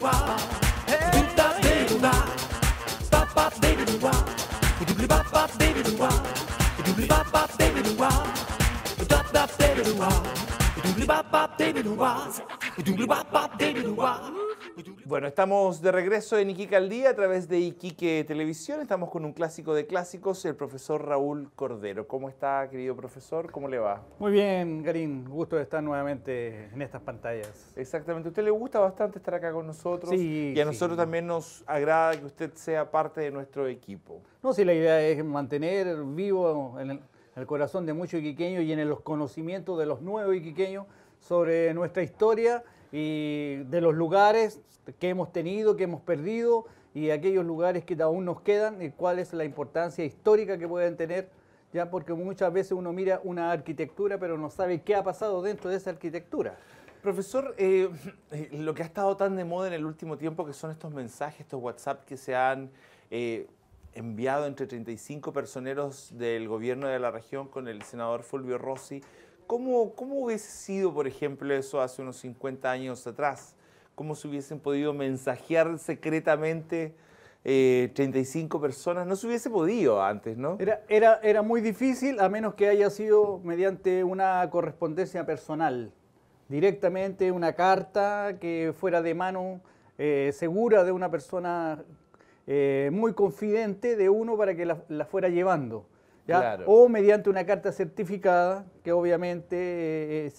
David Wise, Doobly Bop Bop David Wise. Bueno, estamos de regreso en Iquique al Día a través de Iquique Televisión. Estamos con un clásico de clásicos, el profesor Raúl Cordero. ¿Cómo está, querido profesor? ¿Cómo le va? Muy bien, Garín. Gusto de estar nuevamente en estas pantallas. Exactamente. A usted le gusta bastante estar acá con nosotros. Sí, y a nosotros también nos agrada que usted sea parte de nuestro equipo. No, sí, la idea es mantener vivo en el, el corazón de muchos iquiqueños y en los conocimientos de los nuevos iquiqueños sobre nuestra historia y de los lugares que hemos tenido, que hemos perdido y aquellos lugares que aún nos quedan y eh, cuál es la importancia histórica que pueden tener, ya porque muchas veces uno mira una arquitectura pero no sabe qué ha pasado dentro de esa arquitectura. Profesor, eh, eh, lo que ha estado tan de moda en el último tiempo que son estos mensajes, estos WhatsApp que se han enviado entre 35 personeros del gobierno de la región con el senador Fulvio Rossi. ¿Cómo, ¿Cómo hubiese sido, por ejemplo, eso hace unos 50 años atrás? ¿Cómo se hubiesen podido mensajear secretamente 35 eh, personas? No se hubiese podido antes, ¿no? Era, era, era muy difícil, a menos que haya sido mediante una correspondencia personal, directamente una carta que fuera de mano eh, segura de una persona eh, muy confidente de uno para que la, fuera llevando. O mediante una carta certificada, que obviamente eh,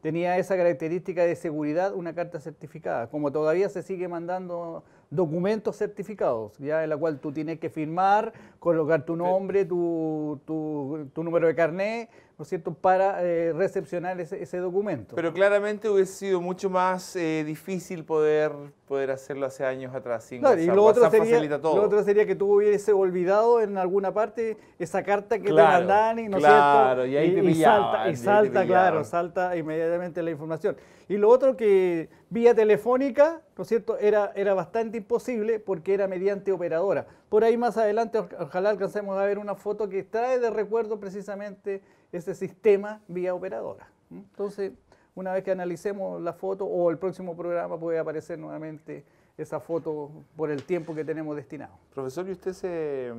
tenía esa característica de seguridad, una carta certificada, como todavía se sigue mandando documentos certificados, ya en la cual tú tienes que firmar, colocar tu nombre, tu, tu, número de carnet, ¿no es cierto?, para eh, recepcionar ese, documento. Pero claramente hubiese sido mucho más eh, difícil poder, poder hacerlo hace años atrás. Sin claro, y lo otro, sería, todo. lo otro sería que tú hubiese olvidado en alguna parte esa carta que te mandan y, ¿no claro, cierto? Y, salta, y salta, claro, salta inmediatamente la información. Y lo otro que Vía telefónica, ¿no es cierto?, era, era bastante imposible porque era mediante operadora. Por ahí más adelante, ojalá alcancemos a ver una foto que trae de recuerdo precisamente ese sistema vía operadora. Entonces, una vez que analicemos la foto o el próximo programa puede aparecer nuevamente esa foto por el tiempo que tenemos destinado. Profesor, ¿y usted se,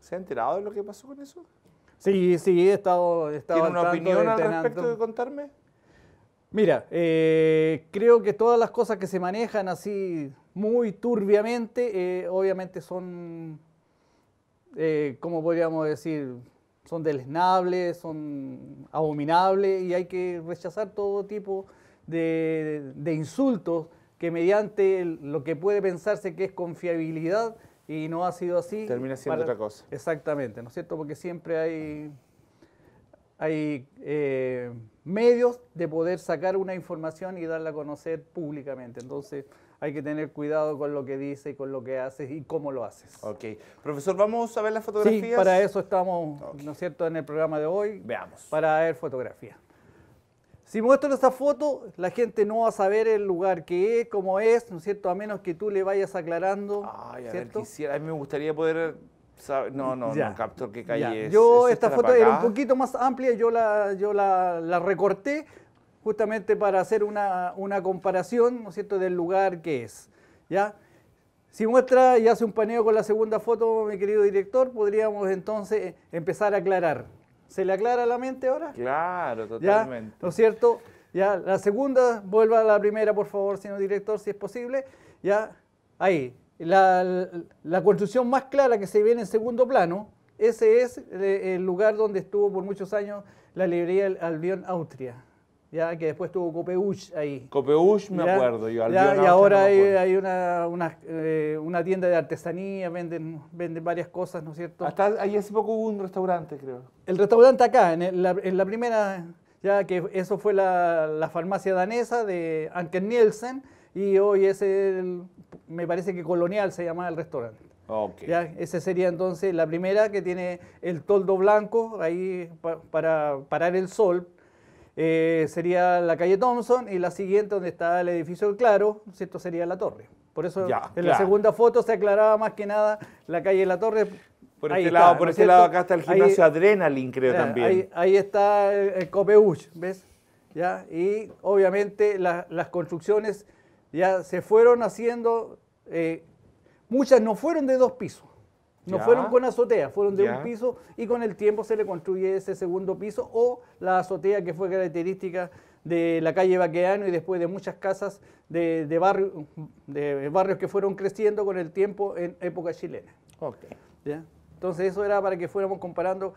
se ha enterado de lo que pasó con eso? Sí, sí, he estado... He estado ¿Tiene una opinión al respecto de contarme? Mira, eh, creo que todas las cosas que se manejan así muy turbiamente, eh, obviamente son, eh, ¿cómo podríamos decir? Son desnables, son abominables y hay que rechazar todo tipo de, insultos que mediante lo que puede pensarse que es confiabilidad y no ha sido así. Termina siendo otra cosa. Exactamente, ¿no es cierto? Porque siempre hay, hay eh, medios de poder sacar una información y darla a conocer públicamente. Entonces hay que tener cuidado con lo que dice y con lo que haces y cómo lo haces. Ok. Profesor, ¿vamos a ver las fotografías? Sí, para eso estamos, ¿no es cierto?, en el programa de hoy. Veamos. Para ver fotografías. Si muestro esa foto, la gente no va a saber el lugar que es, cómo es, ¿no es cierto? A menos que tú le vayas aclarando. Ay, a ¿cierto? Ver, quisiera, a mí me gustaría poder no, no, no capto qué calle es. Yo esta, foto era un poquito más amplia, yo la, yo la, recorté justamente para hacer una, una, comparación, ¿no es cierto?, del lugar que es. ¿Ya? Si muestra y hace un paneo con la segunda foto, mi querido director, podríamos entonces empezar a aclarar. ¿Se le aclara la mente ahora? Claro, totalmente. ¿No es cierto? Ya, la segunda, vuelva a la primera, por favor, señor director, si es posible. Ya, ahí la, la construcción más clara que se ve en segundo plano, ese es eh, el lugar donde estuvo por muchos años la librería Albion Austria. Ya, que después tuvo Copeuch ahí. Copeuch me acuerdo, yo Albion ya, Y ahora hay, una, eh, una, tienda de artesanía, venden, venden varias cosas, ¿no es cierto? Hasta ahí hace poco hubo un restaurante, creo. El restaurante acá, en, la, en la, primera, ya que eso fue la, la farmacia danesa de Anker Nielsen, y hoy es el me parece que Colonial se llamaba el restaurante. Okay. ¿Ya? Esa sería entonces la primera que tiene el toldo blanco ahí para parar el sol. Eh, sería la calle Thompson y la siguiente donde está el edificio Claro, ¿cierto? Sería la torre. Por eso en la segunda foto se aclaraba más que nada la calle de la torre. Por ahí este lado, por este lado acá está el gimnasio Adrenaline, creo también. Ahí, está el, Cope ¿ves? ¿Ya? Y obviamente las construcciones ya se fueron haciendo, eh, muchas no fueron de dos pisos, no fueron con azotea, fueron de un piso y con el tiempo se le construye ese segundo piso o la azotea que fue característica de la calle Baqueano y después de muchas casas de, barrio, de barrios que fueron creciendo con el tiempo en época chilena. Entonces eso era para que fuéramos comparando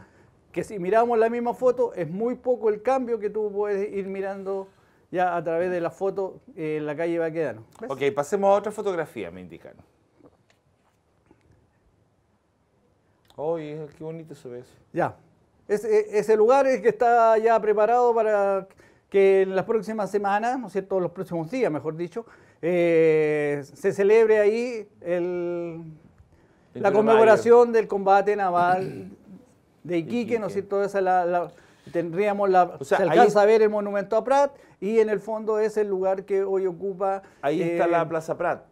que si miramos la misma foto es muy poco el cambio que tú puedes ir mirando ya a través de la foto en eh, la calle va a quedar. Ok, pasemos a otra fotografía, me indicaron. ¡Ay, qué bonito se ve eso. Ya. Ese, lugar es que está ya preparado para que en las próximas semanas, ¿no es cierto?, los próximos días, mejor dicho, eh, se celebre ahí la conmemoración del combate naval de Iquique, ¿no es cierto? Esa es la, tendríamos la. se alcanza a ver el monumento a Prat y en el fondo es el lugar que hoy ocupa. Ahí eh, está la Plaza Prat.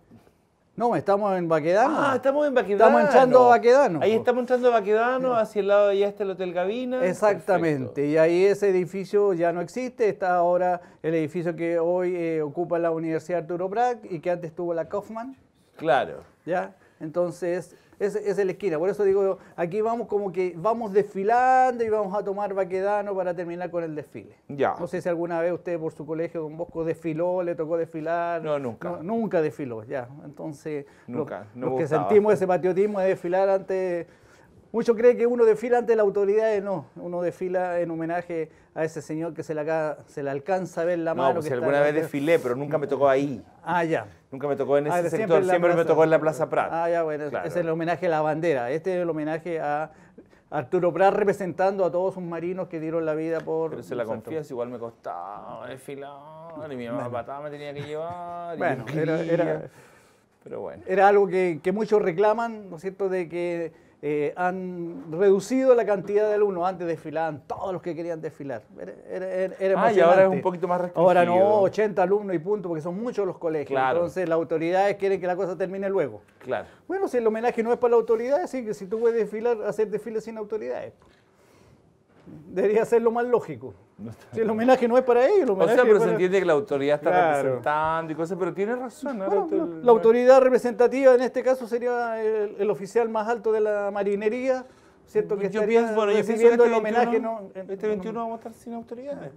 No, estamos en Baquedano. Ah, estamos en Baquedano. Estamos entrando a Baquedano. Ahí estamos entrando a Baquedano, hacia el lado de allá está el Hotel Gavina. Exactamente, y ahí ese edificio ya no existe, está ahora el edificio que hoy eh, ocupa la Universidad Arturo Prat y que antes tuvo la Kaufman. Claro. ¿Ya? Entonces, es, es la esquina. Por eso digo, aquí vamos como que vamos desfilando y vamos a tomar vaquedano para terminar con el desfile. Ya. No sé si alguna vez usted por su colegio con Bosco desfiló, le tocó desfilar. No, nunca. nunca desfiló, ya. Entonces, nunca, que sentimos ese patriotismo de desfilar antes Muchos creen que uno desfila ante la autoridad, no, uno desfila en homenaje a ese señor que se le, se le alcanza a ver la no, mano. Pues alguna vez desfilé, pero nunca me tocó ahí. Ah, ya. Nunca me tocó en ah, ese sector, siempre, me tocó en la Plaza Prat. Ah, ya, bueno, es el homenaje a la bandera. Este es el homenaje a Arturo Prat representando a todos sus marinos que dieron la vida por... Pero se la confías igual me costaba desfilar, y mi mamá patada me tenía que llevar. bueno, era, pero bueno. Era algo que, que muchos reclaman, ¿no es cierto?, de que eh, han reducido la cantidad de alumnos. Antes desfilaban todos los que querían desfilar. Era, ah, y ahora es un poquito más Ahora no, 80 alumnos y punto, porque son muchos los colegios. Entonces las autoridades quieren que la cosa termine luego. Claro. Bueno, si el homenaje no es para la autoridad sí que si tú puedes desfilar, hacer desfiles sin autoridades. Debería ser lo más lógico. el homenaje no es para ellos, el homenaje O sea, pero se entiende que la autoridad está representando y cosas, pero tiene razón. la, autoridad representativa en este caso sería el, oficial más alto de la marinería, ¿cierto? Pues que yo pienso, bueno, yo pienso el este homenaje. no, este 21 vamos a estar sin autoridades.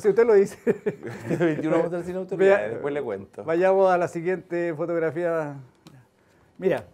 si usted lo dice. Este 21 vamos a estar sin autoridades, después le cuento. Vayamos a la siguiente fotografía. Mira.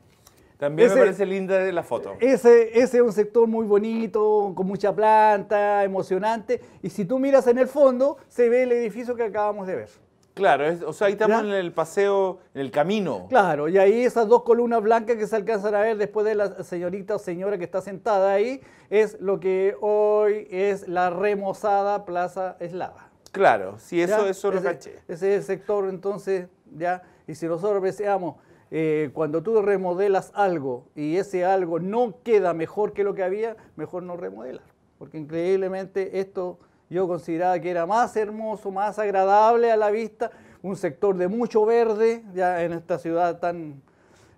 También me parece linda la foto. Ese, es un sector muy bonito, con mucha planta, emocionante. Y si tú miras en el fondo, se ve el edificio que acabamos de ver. Claro, o sea, ahí estamos en el paseo, en el camino. Claro, y ahí esas dos columnas blancas que se alcanzan a ver después de la señorita o señora que está sentada ahí, es lo que hoy es la remozada Plaza Eslava. Claro, si eso, eso lo caché. Ese es el sector, entonces, ya, y si nosotros deseamos eh, cuando tú remodelas algo y ese algo no queda mejor que lo que había, mejor no remodelar. Porque increíblemente esto yo consideraba que era más hermoso, más agradable a la vista, un sector de mucho verde, ya en esta ciudad tan,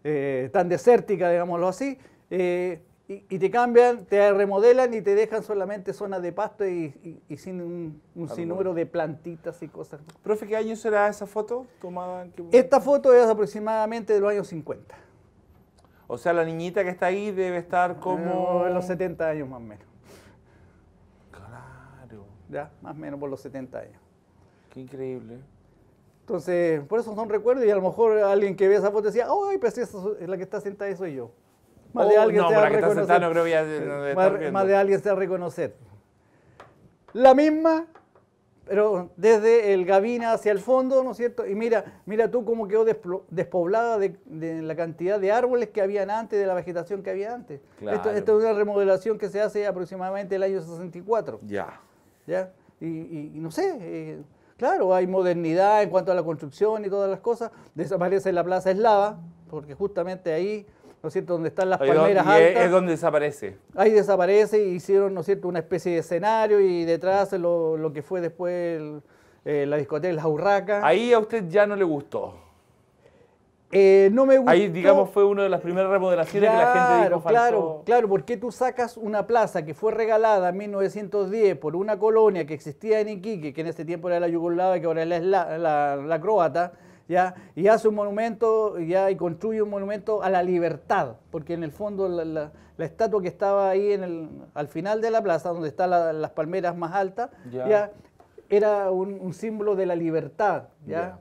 eh, tan desértica, digámoslo así, eh, y, te cambian, te remodelan y te dejan solamente zonas de pasto y, sin un, sin sinnúmero de plantitas y cosas. Profe, ¿qué año será esa foto tomada? Esta foto es aproximadamente de los años 50. O sea, la niñita que está ahí debe estar ah, como... En los 70 años más o menos. Claro. Ya, más o menos por los 70 años. Qué increíble. Entonces, por eso son recuerdos y a lo mejor alguien que ve esa foto decía, ¡ay, pues si es la que está sentada, soy yo! Más de oh, alguien no, se va a reconocer. La misma, pero desde el Gavina hacia el fondo, ¿no es cierto? Y mira, mira tú cómo quedó despoblada de, la cantidad de árboles que habían antes, de la vegetación que había antes. es una remodelación que se hace aproximadamente el año 64. Ya. Y, no sé. Eh, claro, hay modernidad en cuanto a la construcción y todas las cosas. Desaparece la Plaza Eslava, porque justamente ahí ¿no es cierto?, donde están las palmeras y altas. Es donde desaparece. Ahí desaparece, y hicieron, ¿no es cierto?, una especie de escenario y detrás lo, lo que fue después eh, la discoteca Las Urracas. Ahí a usted ya no le gustó. Eh, no me gustó. Ahí, digamos, fue una de las primeras remodelaciones que la gente dijo Claro, claro, porque tú sacas una plaza que fue regalada en 1910 por una colonia que existía en Iquique, que en ese tiempo era la y que ahora es la, la croata, ¿ya? y hace un monumento ¿ya? y construye un monumento a la libertad, porque en el fondo la, estatua que estaba ahí en el, al final de la plaza, donde están las palmeras más altas, ¿ya? era un, un, símbolo de la libertad. ¿ya?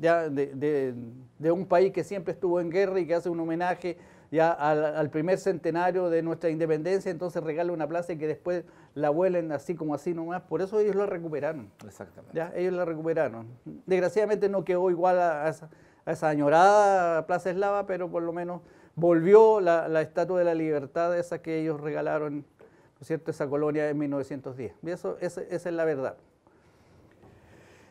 de, de, un país que siempre estuvo en guerra y que hace un homenaje ya al, primer centenario de nuestra independencia, entonces regala una plaza y que después la vuelen así como así nomás. Por eso ellos la recuperaron. Exactamente. ¿ya? Ellos la recuperaron. Desgraciadamente no quedó igual a, esa, añorada plaza eslava, pero por lo menos volvió la, Estatua de la Libertad, esa que ellos regalaron, cierto?, esa colonia en 1910. eso, esa es la verdad.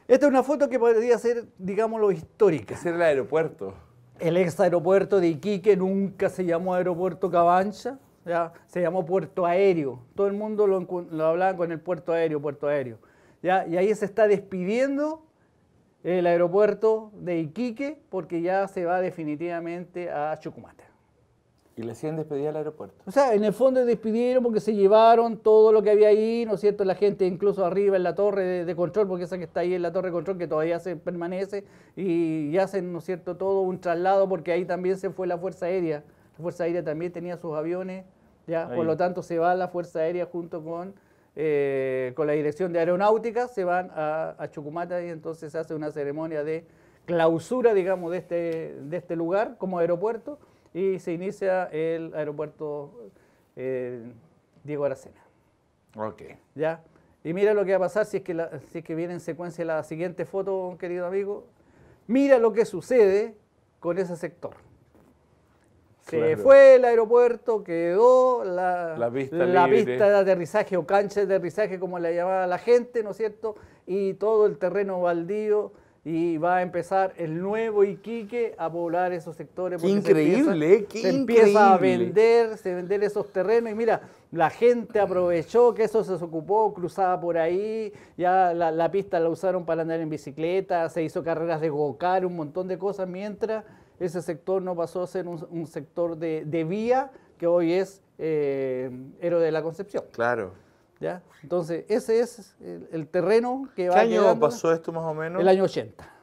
Esta es una foto que podría ser, digámoslo, histórica. Es el aeropuerto. El ex aeropuerto de Iquique nunca se llamó Aeropuerto Cabancha, ¿ya? se llamó Puerto Aéreo. Todo el mundo lo, hablaba con el Puerto Aéreo, Puerto Aéreo. ¿ya? Y ahí se está despidiendo el aeropuerto de Iquique porque ya se va definitivamente a Chucumate. Y le hacían despedir al aeropuerto. O sea, en el fondo despidieron porque se llevaron todo lo que había ahí, ¿no es cierto? La gente incluso arriba en la torre de, control, porque esa que está ahí en la torre de control que todavía se permanece, y, hacen, ¿no es cierto?, todo un traslado porque ahí también se fue la Fuerza Aérea. La Fuerza Aérea también tenía sus aviones, ¿ya? Por lo tanto, se va la Fuerza Aérea junto con, eh, con la Dirección de Aeronáutica, se van a, a Chucumata y entonces se hace una ceremonia de clausura, digamos, de este, de este lugar como aeropuerto y se inicia el aeropuerto eh, Diego Aracena. Ok. ¿Ya? Y mira lo que va a pasar si es que, viene en secuencia la siguiente foto, querido amigo. Mira lo que sucede con ese sector. Se fue el aeropuerto, quedó la, la, pista, de aterrizaje o cancha de aterrizaje, como la llamaba la gente, ¿no es cierto? Y todo el terreno baldío y va a empezar el nuevo Iquique a poblar esos sectores. increíble, empieza, a vender, se esos terrenos y mira, la gente aprovechó que eso se ocupó, cruzaba por ahí, ya la, pista la usaron para andar en bicicleta, se hizo carreras de gocar, un montón de cosas, mientras ese sector no pasó a ser un, sector de, vía que hoy es eh, Héroe de la Concepción. Claro. Entonces, ese es el, terreno que va ¿Qué año pasó esto más o menos? El año 80.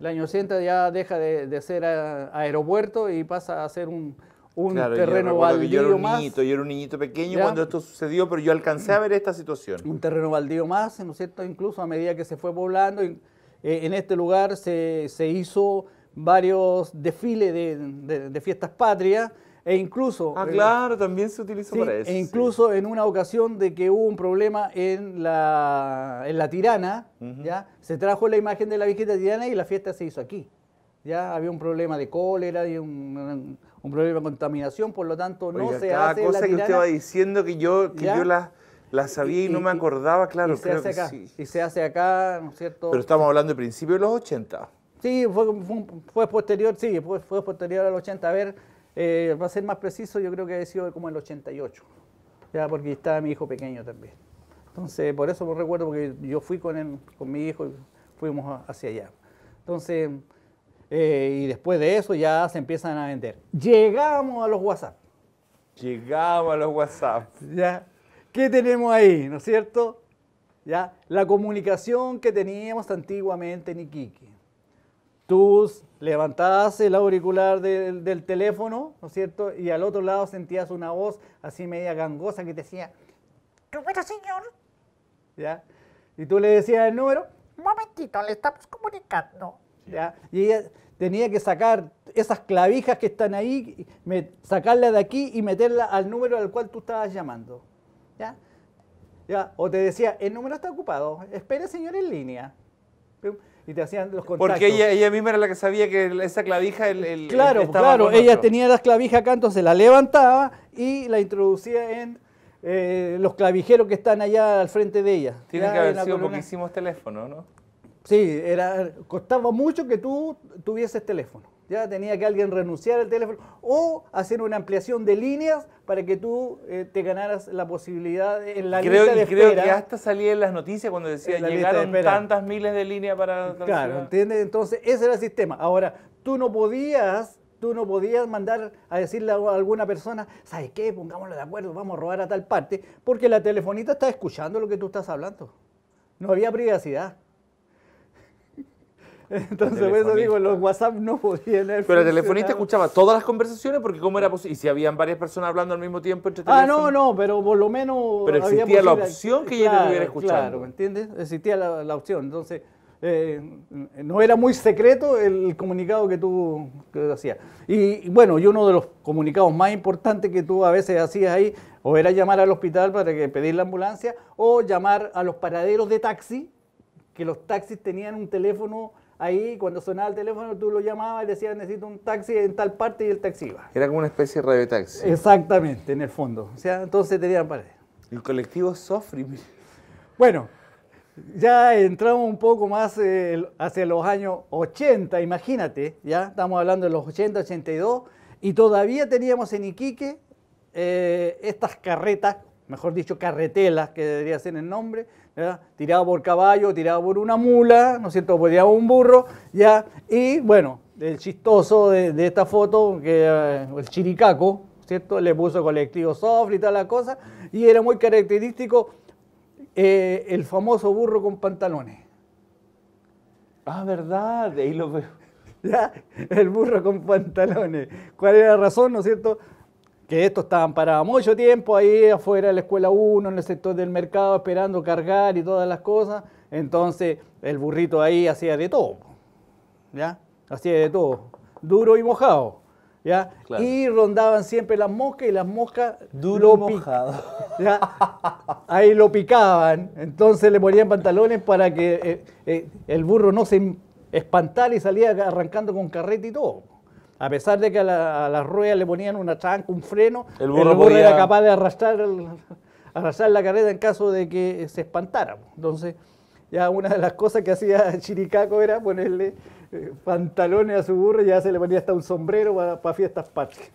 El año 80 ya deja de, ser aeropuerto y pasa a ser un, terreno baldío yo era un más. Niñito, yo era un niñito pequeño cuando esto sucedió, pero yo alcancé a ver esta situación. Un terreno baldío más, ¿no es cierto? Incluso a medida que se fue poblando, en eh, este lugar se, hizo varios desfiles de, de fiestas patrias, e incluso... Ah, claro, también se utilizó para eso. E incluso en una ocasión de que hubo un problema en la, en la Tirana, ¿ya? Se trajo la imagen de la Virgen Tirana y la fiesta se hizo aquí. Ya había un problema de cólera, y un, problema de contaminación, por lo tanto no se cada cosa que usted va diciendo que yo, que yo la sabía y, no me acordaba, claro, creo que sí. Y se hace acá, ¿no es cierto? Pero estamos hablando de principios de los 80. Sí, fue, fue, posterior, sí, fue, fue, posterior al 80. A ver, eh, va a ser más preciso, yo creo que ha sido como el 88, ya porque estaba mi hijo pequeño también. Entonces, por eso me recuerdo, porque yo fui con, con mi hijo y fuimos hacia allá. Entonces, eh, y después de eso ya se empiezan a vender. Llegamos a los WhatsApp. Llegamos a los WhatsApp. ¿Ya? ¿Qué tenemos ahí? ¿No es cierto? ¿Ya? La comunicación que teníamos antiguamente en Iquique tú levantabas el auricular del teléfono, ¿no es cierto? Y al otro lado sentías una voz así media gangosa que te decía, ¿qué señor? ¿Ya? Y tú le decías el número, un momentito, le estamos comunicando. ¿Ya? Y ella tenía que sacar esas clavijas que están ahí, sacarla de aquí y meterla al número al cual tú estabas llamando. ¿Ya? ¿Ya? O te decía, el número está ocupado, espere señor en línea y te hacían los contactos. Porque ella, misma era la que sabía que esa clavija... El, claro, claro, ella tenía las clavijas acá, entonces la levantaba y la introducía en eh, los clavijeros que están allá al frente de ella. Tienen que haber sido poquísimos este teléfonos, ¿no? Sí, era, costaba mucho que tú tuvieses teléfono ya tenía que alguien renunciar al teléfono o hacer una ampliación de líneas para que tú eh, te ganaras la posibilidad en la lista de espera. Creo que hasta salía en las noticias cuando decían llegaron tantas miles de líneas para... Claro, ¿entiendes? Entonces ese era el sistema. Ahora, tú no podías... Tú no podías mandar a decirle a alguna persona, ¿sabes qué? Pongámoslo de acuerdo, vamos a robar a tal parte, porque la telefonita está escuchando lo que tú estás hablando. No había privacidad. Entonces, por eso digo, los WhatsApp no podían Pero el telefonista escuchaba todas las conversaciones porque cómo era posible. Y si habían varias personas hablando al mismo tiempo entre Ah, no, no, pero por lo menos... Pero existía la opción que claro, ella estuviera escuchado Claro, ¿me entiendes? Existía la, opción. Entonces, eh, no era muy secreto el comunicado que tú hacías. Y bueno, y uno de los comunicados más importantes que tú a veces hacías ahí, o era llamar al hospital para que pedir la ambulancia, o llamar a los paraderos de taxi, que los taxis tenían un teléfono ahí cuando sonaba el teléfono tú lo llamabas y decías necesito un taxi en tal parte y el taxi iba. Era como una especie de radio taxi. Exactamente, en el fondo. O sea, entonces tenían paredes. El colectivo Sofri. Bueno, ya entramos un poco más eh, hacia los años 80, imagínate, ya estamos hablando de los 80, 82, y todavía teníamos en Iquique eh, estas carretas mejor dicho, carretelas, que debería ser el nombre, ¿verdad? tirado por caballo, tirado por una mula, ¿no es cierto?, un burro, ya, y bueno, el chistoso de, esta foto, que eh, el chiricaco, ¿cierto?, le puso colectivo soft y toda la cosa, y era muy característico eh, el famoso burro con pantalones. Ah, verdad, ahí lo ¿Ya? El burro con pantalones. ¿Cuál era la razón, no es cierto?, que estos estaban parados mucho tiempo ahí afuera de la escuela 1, en el sector del mercado, esperando cargar y todas las cosas. Entonces el burrito ahí hacía de todo, ¿ya? Hacía de todo, duro y mojado, ¿ya? Y rondaban siempre las moscas y las moscas... Duro y mojado. Ahí lo picaban, entonces le ponían pantalones para que eh, eh, el burro no se espantara y salía arrancando con carrete y todo. A pesar de que a, las ruedas le ponían una tranca, un freno, el burro, era capaz de arrastrar, arrastrar la carreta en caso de que se espantara. Entonces, ya una de las cosas que hacía Chiricaco era ponerle eh, pantalones a su burro y ya se le ponía hasta un sombrero para, fiestas patrias.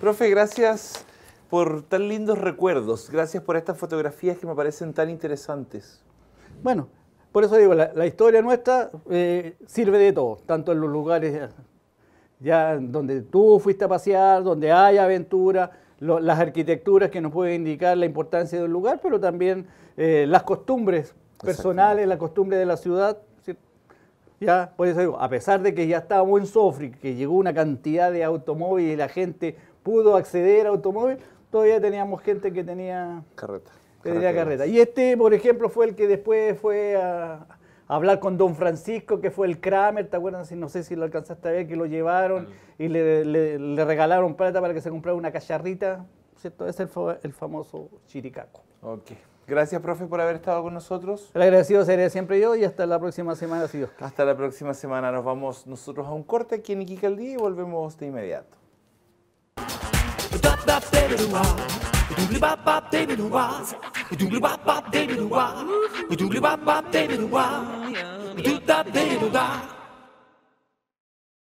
Profe, gracias por tan lindos recuerdos, gracias por estas fotografías que me parecen tan interesantes. Bueno, por eso digo, la, historia nuestra eh, sirve de todo, tanto en los lugares ya donde tú fuiste a pasear, donde hay aventura, las arquitecturas que nos pueden indicar la importancia del lugar, pero también eh, las costumbres personales, la costumbre de la ciudad. Ya, por eso a pesar de que ya estábamos en Sofri, que llegó una cantidad de automóviles y la gente pudo acceder a automóvil, todavía teníamos gente que tenía carreta. Que tenía carreta. Y este, por ejemplo, fue el que después fue a, hablar con don Francisco, que fue el Kramer, ¿te acuerdas? No sé si lo alcanzaste a ver, que lo llevaron y le, regalaron plata para que se comprara una cacharrita, ¿cierto? Es el, el famoso chiricaco. Ok. Gracias, profe, por haber estado con nosotros. El agradecido sería siempre yo y hasta la próxima semana, si Hasta la próxima semana. Nos vamos nosotros a un corte aquí en Iquique y volvemos de inmediato. Doobly bop bop, David Wah. Doobly bop bop, David Wah. Doobly bop bop, David Wah. Doop bop, David do